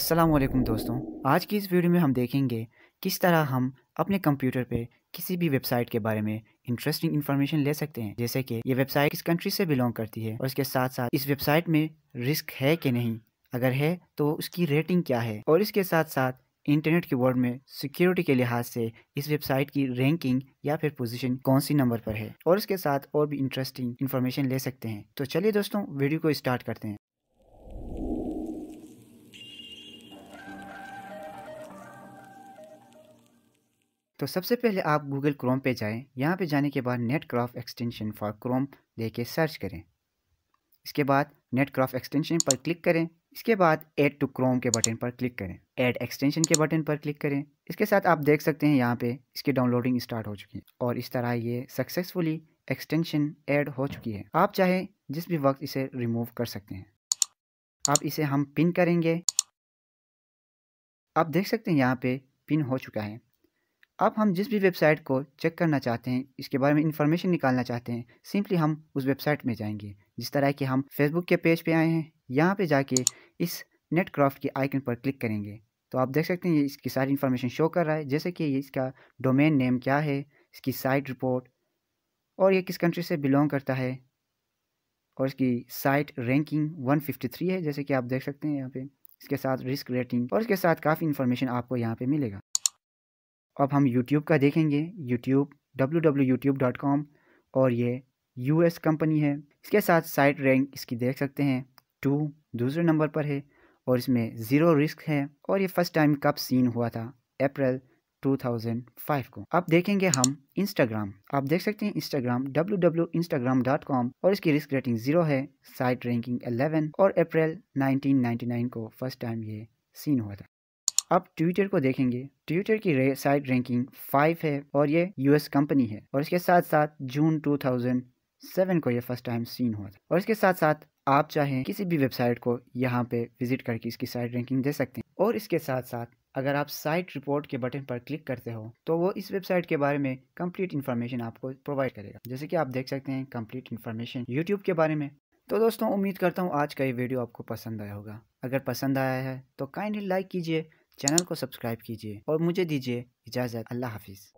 अस्सलाम वालेकुम दोस्तों आज की इस वीडियो में हम देखेंगे किस तरह हम अपने कंप्यूटर पे किसी भी वेबसाइट के बारे में इंटरेस्टिंग इन्फॉर्मेशन ले सकते हैं जैसे कि ये वेबसाइट किस कंट्री से बिलोंग करती है और इसके साथ साथ इस वेबसाइट में रिस्क है कि नहीं अगर है तो उसकी रेटिंग क्या है और इसके साथ साथ इंटरनेट के वर्ल्ड में सिक्योरिटी के लिहाज से इस वेबसाइट की रैंकिंग या फिर पोजीशन कौन सी नंबर पर है और इसके साथ और भी इंटरेस्टिंग इन्फॉर्मेशन ले सकते हैं तो चलिए दोस्तों वीडियो को स्टार्ट करते हैं तो सबसे पहले आप गूगल क्रोम पे जाएं यहाँ पे जाने के बाद Netcraft extension for Chrome दे के सर्च करें इसके बाद नेट क्रॉफ एक्सटेंशन पर क्लिक करें इसके बाद ऐड टू क्रोम के बटन पर क्लिक करें ऐड एक्सटेंशन के बटन पर क्लिक करें इसके साथ आप देख सकते हैं यहाँ पे इसकी डाउनलोडिंग स्टार्ट हो चुकी है और इस तरह ये सक्सेसफुली एक्सटेंशन ऐड हो चुकी है आप चाहे जिस भी वक्त इसे रिमूव कर सकते हैं अब इसे हम पिन करेंगे आप देख सकते हैं यहाँ पे पिन हो चुका है अब हम जिस भी वेबसाइट को चेक करना चाहते हैं इसके बारे में इंफॉर्मेशन निकालना चाहते हैं सिंपली हम उस वेबसाइट में जाएंगे जिस तरह कि हम फेसबुक के पेज पे आए हैं यहाँ पे जाके इस नेटक्राफ्ट के आइकन पर क्लिक करेंगे तो आप देख सकते हैं ये इसकी सारी इन्फॉर्मेशन शो कर रहा है जैसे कि इसका डोमेन नेम क्या है इसकी साइट रिपोर्ट और ये किस कंट्री से बिलोंग करता है और इसकी साइट रैंकिंग 153 है जैसे कि आप देख सकते हैं यहाँ पे इसके साथ रिस्क रेटिंग और इसके साथ काफ़ी इन्फॉर्मेशन आपको यहाँ पे मिलेगा अब हम यूट्यूब का देखेंगे YouTube W W YouTube dot com और ये यूएस कंपनी है इसके साथ साइट रैंक इसकी देख सकते हैं टू दूसरे नंबर पर है और इसमें ज़ीरो रिस्क है और ये फर्स्ट टाइम कब सीन हुआ था अप्रैल 2005 को अब देखेंगे हम इंस्टाग्राम आप देख सकते हैं इंस्टाग्राम www.instagram.com और इसकी रिस्क रेटिंग जीरो है साइट रैंकिंग 11 और अप्रैल 1999 को फर्स्ट टाइम ये सीन हुआ था अब ट्विटर को देखेंगे ट्विटर की रे, साइट रैंकिंग फाइव है और ये यूएस कंपनी है और इसके साथ साथ जून 2007 को ये फर्स्ट टाइम सीन हुआ था और इसके साथ साथ आप चाहें किसी भी वेबसाइट को यहाँ पे विजिट करके इसकी साइट रैंकिंग दे सकते हैं और इसके साथ साथ अगर आप साइट रिपोर्ट के बटन पर क्लिक करते हो तो वो इस वेबसाइट के बारे में कंप्लीट इन्फॉर्मेशन आपको प्रोवाइड करेगा जैसे कि आप देख सकते हैं कंप्लीट इन्फॉर्मेशन यूट्यूब के बारे में तो दोस्तों उम्मीद करता हूँ आज का ये वीडियो आपको पसंद आया होगा अगर पसंद आया है तो काइंडली लाइक कीजिए चैनल को सब्सक्राइब कीजिए और मुझे दीजिए इजाज़त अल्लाह हाफिज़